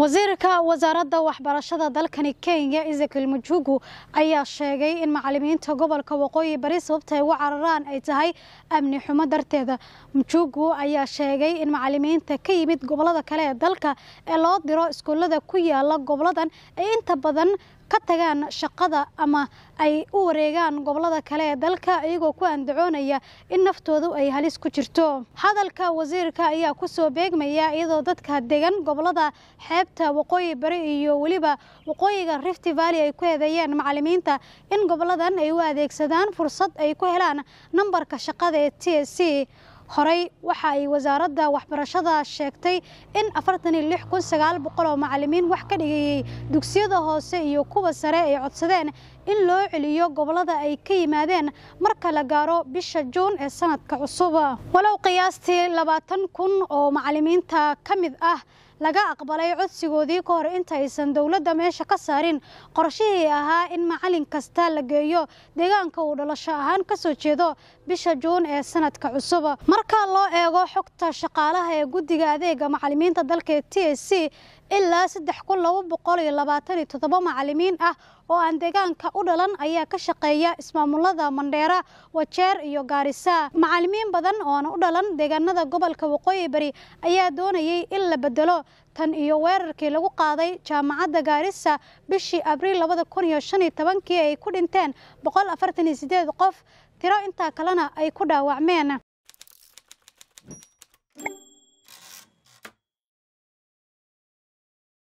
wasiirka wasaaradda waxbarashada dalkani kenya ezekiel majugu ayaa sheegay in macalimiinta gobolka waqooyi bari sababta ay ugu cararaan ay tahay amni xumo darteeda majugu ayaa sheegay in macalimiinta ka yimid gobolada kale ee dalka ee loo diro iskuullada ku yaala goboladan ay inta badan ka tagaan shaqada ama ay u wareegaan gobolada kale ee dalka iyagoo ku andacoonaya in naftoodu ay halis ku jirto hadalka wasiirka ayaa kusoo beegmaya iyadoo dadka degan gobolada xeebta waqooyi bari iyo weliba waqooyiga rifti valley ay ku eedeeyeen macalimiinta in goboladan ay u adeegsadaan fursad ay ku helaan nambarka shaqada ee t s c horey waxa ay wasaaradda waxbarashada sheegtay in oo macalimiin wax ka dhigayey dugsiyada hoose iyo kuwa sare ay codsadeen in loo celiyo gobollada ay ka yimaadeen marka la gaaro bisha juun ee sannadka cusub walow qiyaastii labaatan kun oo macalimiinta ka mid ah laga aqbalay codsigoodii ka hor intaaysan dowladda meesha ka saarin qorshihii ahaa in macalin kasta la geeyo deegaanka uu dhalasho ahaan ka soo jeedo bisha juun ee sanadka cusub marka loo eego xogta shaqaalaha ee guddiga adeega macalimiinta dalka ee t s c ilaa saddex kun laba boqol iyo labaatan iyo toddoba macalimiin ah oo aan deegaanka u dhalan ayaa ka shaqeeya ismaamulada mandheera wajeer iyo gaarisa macalimiin badan oo aan u dhalan deegaanada gobolka waqooyi bari ayaa doonayay in la bedelo tan iyo weerarkii lagu qaaday jaamacadda gaarisa bishii abriil labada kun iyo shan iyo tobankii ay ku dhinteen boqol afartan iyo sideed qof tiro intaa kalena ay ku dhaawacmeen